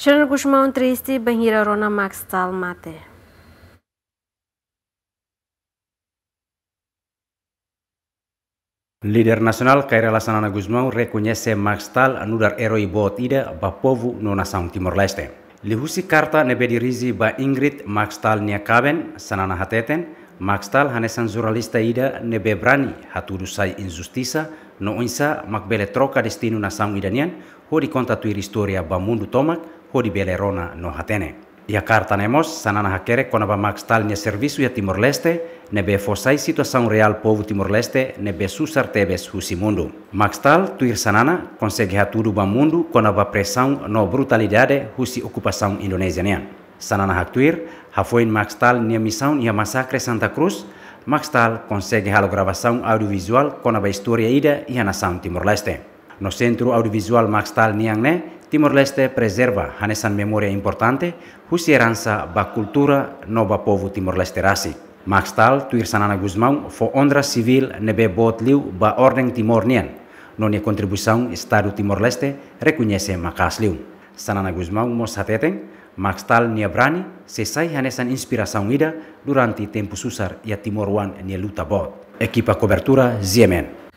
Շնոր tristi, տրիստի բհիրարոնա մաքս ծալմատ Mate. Líder nasional Kaira Lassanana Guzmão reconhece Maxtal anudar herói boa tida ba povo no nação Timor-Leste. Lihusi karta nebedi rizi ba Ingrid Maxtal niakaben sanana hateten, Maxtal hanesan jurnalista ida nebe brani hatudu sai injustiça no insa makbele troca destino nação idanian, ho di contatui historia ba mundo tomak hodi belerona no hatene. Ia nemos sanana hakere konaba nia servisu ya Timor Leste nebe fosai sang real povo Timor Leste be susar tebes husi mundo. Makstal tuir sanana consegue hatudu ba mundo konaba pressão no brutalidade husi ocupação indonesianian. Sanana tuir hafoin Makstal nia missão ia masakre Santa Cruz Maxtal consegue halo audiovisual com a história ida e a Timor-Leste. No centro audiovisual Maxtal Niangne, Timor-Leste preserva hanesan memoria importante husieransa ba kultura no ba timor-lesterasi. Max Tal, tuir sanana Guzmão, fo ondra civil nebe botliu ba ordem timornian, non e contribuição Estado Timor-Leste reconhece Macasliu. Sanana Guzmão mos hateten, Max Tal nia brani, sesai hanesan inspiração ida durante tempo susar e Timor-Wan nia luta bot. Equipa cobertura Ziemen.